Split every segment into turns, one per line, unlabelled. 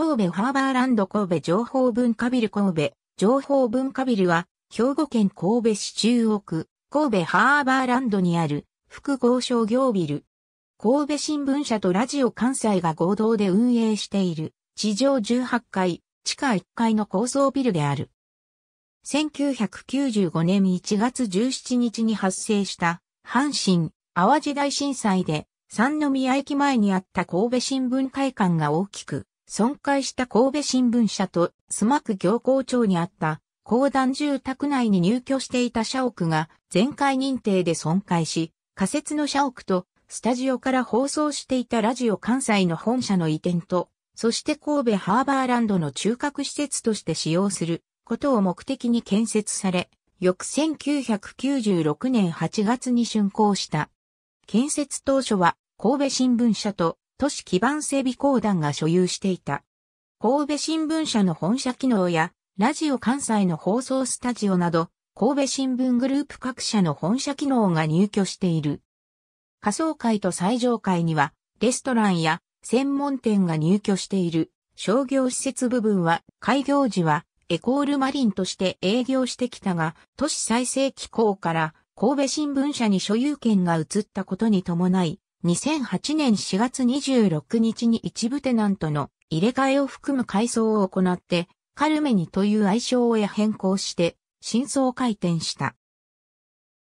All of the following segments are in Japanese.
神戸ハーバーランド神戸情報文化ビル神戸情報文化ビルは兵庫県神戸市中央区神戸ハーバーランドにある複合商業ビル。神戸新聞社とラジオ関西が合同で運営している地上18階、地下1階の高層ビルである。1995年1月17日に発生した阪神・淡路大震災で三宮駅前にあった神戸新聞会館が大きく損壊した神戸新聞社と須磨区行行町にあった公団住宅内に入居していた社屋が全壊認定で損壊し、仮設の社屋とスタジオから放送していたラジオ関西の本社の移転と、そして神戸ハーバーランドの中核施設として使用することを目的に建設され、翌1996年8月に竣工した。建設当初は神戸新聞社と都市基盤整備公団が所有していた。神戸新聞社の本社機能や、ラジオ関西の放送スタジオなど、神戸新聞グループ各社の本社機能が入居している。仮想会と最上階には、レストランや専門店が入居している。商業施設部分は、開業時は、エコールマリンとして営業してきたが、都市再生機構から神戸新聞社に所有権が移ったことに伴い、2008年4月26日に一部テナントの入れ替えを含む改装を行って、カルメニという愛称へ変更して、真相回転した。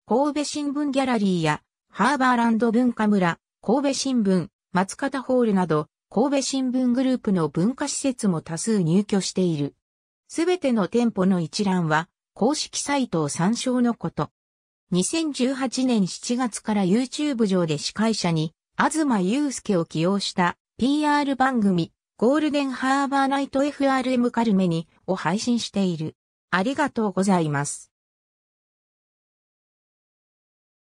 神戸新聞ギャラリーや、ハーバーランド文化村、神戸新聞、松方ホールなど、神戸新聞グループの文化施設も多数入居している。すべての店舗の一覧は、公式サイトを参照のこと。2018年7月から YouTube 上で司会者に、東祐介を起用した PR 番組、ゴールデンハーバーナイト FRM カルメにを配信している。ありがとうございます。